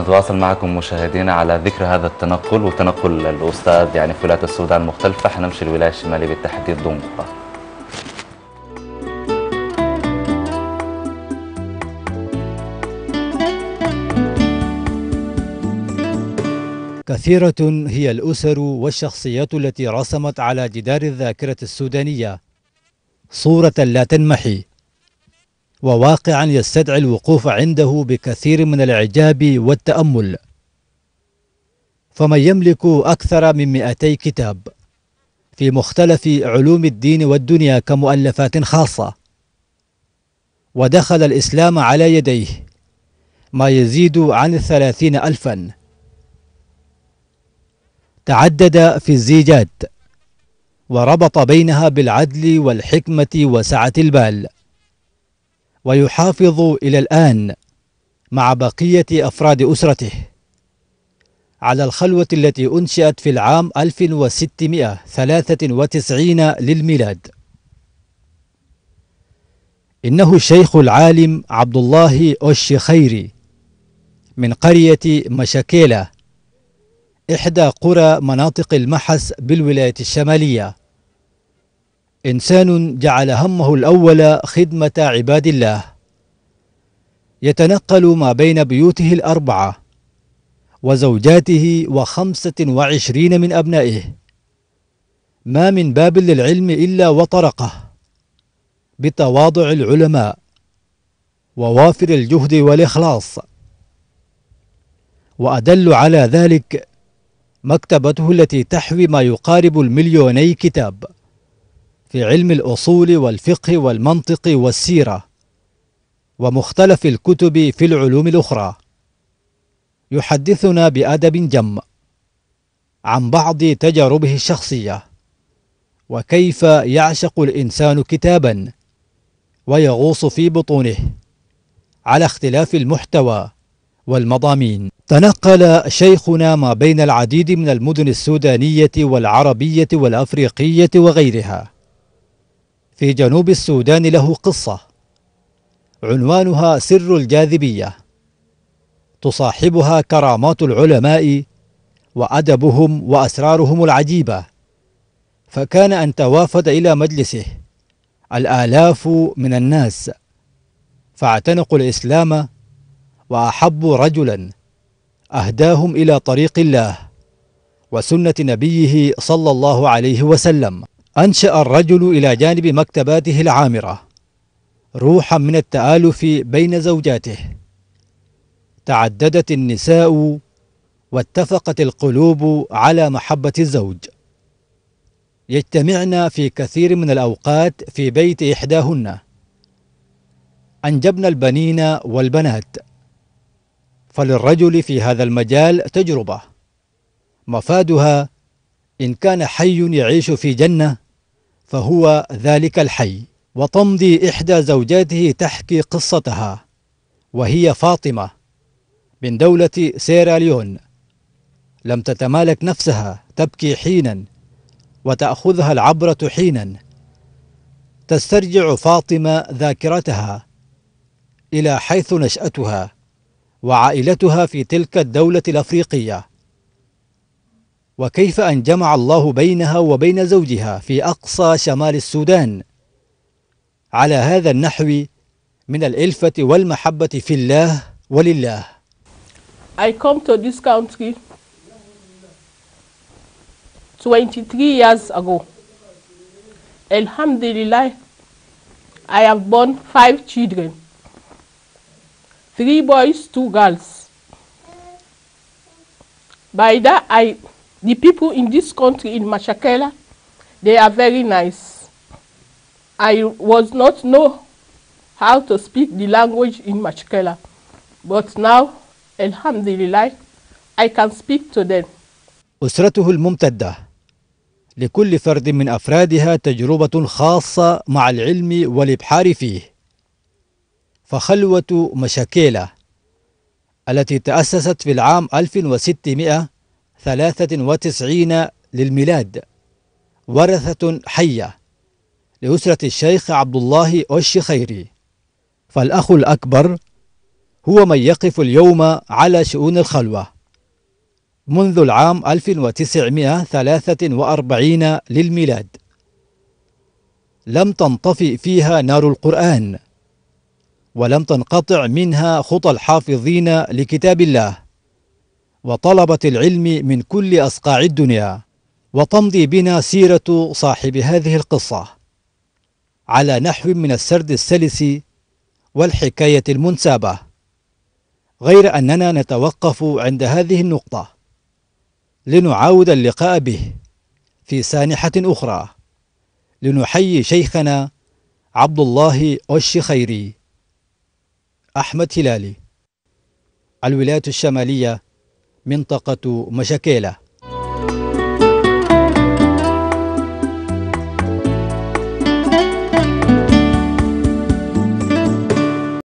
نتواصل معكم مشاهدينا على ذكر هذا التنقل وتنقل الأستاذ يعني في ولايات السودان المختلفة حنمشي الولاية الشمالية بالتحديد دونقرة كثيرة هي الأسر والشخصيات التي رسمت على جدار الذاكرة السودانية صورة لا تنمحي وواقعا يستدعي الوقوف عنده بكثير من الاعجاب والتامل فمن يملك اكثر من 200 كتاب في مختلف علوم الدين والدنيا كمؤلفات خاصه ودخل الاسلام على يديه ما يزيد عن الثلاثين الفا تعدد في الزيجات وربط بينها بالعدل والحكمه وسعه البال ويحافظ إلى الآن مع بقية أفراد أسرته على الخلوة التي أنشئت في العام 1693 للميلاد إنه الشيخ العالم عبد الله الشخيري من قرية مشاكيلة إحدى قرى مناطق المحس بالولاية الشمالية إنسان جعل همه الأول خدمة عباد الله يتنقل ما بين بيوته الأربعة وزوجاته وخمسة وعشرين من أبنائه ما من باب للعلم إلا وطرقه بتواضع العلماء ووافر الجهد والإخلاص وأدل على ذلك مكتبته التي تحوي ما يقارب المليوني كتاب في علم الأصول والفقه والمنطق والسيرة ومختلف الكتب في العلوم الأخرى يحدثنا بأدب جم عن بعض تجاربه الشخصية وكيف يعشق الإنسان كتابا ويغوص في بطونه على اختلاف المحتوى والمضامين تنقل شيخنا ما بين العديد من المدن السودانية والعربية والأفريقية وغيرها في جنوب السودان له قصة عنوانها سر الجاذبية تصاحبها كرامات العلماء وأدبهم وأسرارهم العجيبة فكان أن توافد إلى مجلسه الآلاف من الناس فاعتنقوا الإسلام وأحبوا رجلا أهداهم إلى طريق الله وسنة نبيه صلى الله عليه وسلم أنشأ الرجل إلى جانب مكتباته العامرة روحا من التآلف بين زوجاته تعددت النساء واتفقت القلوب على محبة الزوج يجتمعن في كثير من الأوقات في بيت إحداهن أنجبن البنين والبنات فللرجل في هذا المجال تجربة مفادها إن كان حي يعيش في جنة فهو ذلك الحي وتمضي إحدى زوجاته تحكي قصتها وهي فاطمة من دولة سيراليون لم تتمالك نفسها تبكي حينا وتأخذها العبرة حينا تسترجع فاطمة ذاكرتها إلى حيث نشأتها وعائلتها في تلك الدولة الأفريقية وكيف أن جمع الله بينها وبين زوجها في أقصى شمال السودان على هذا النحو من الإلفة والمحبة في الله ولله I come to this country 23 years ago. Alhamdulillah, I have born five children. Three boys, two girls. By that, I The people in this country, in Machakela, they are very nice. I was not know how to speak the language in Machakela, but now, alhamdulillah, I can speak to them. أسرته الممتدة لكل فرد من أفرادها تجربة خاصة مع العلم والإبحار فيه فخلوة مشاكيلة التي تأسست في العام 1600 ثلاثة وتسعين للميلاد ورثة حية لأسرة الشيخ عبد الله الشخيري فالأخ الأكبر هو من يقف اليوم على شؤون الخلوة منذ العام 1943 للميلاد لم تنطفئ فيها نار القرآن ولم تنقطع منها خطى الحافظين لكتاب الله وطلبة العلم من كل أصقاع الدنيا وتمضي بنا سيرة صاحب هذه القصة على نحو من السرد السلس والحكاية المنسابة غير أننا نتوقف عند هذه النقطة لنعاود اللقاء به في سانحة أخرى لنحيي شيخنا عبد الله الشخيري خيري أحمد هلالي الولايات الشمالية منطقة مشاكيلة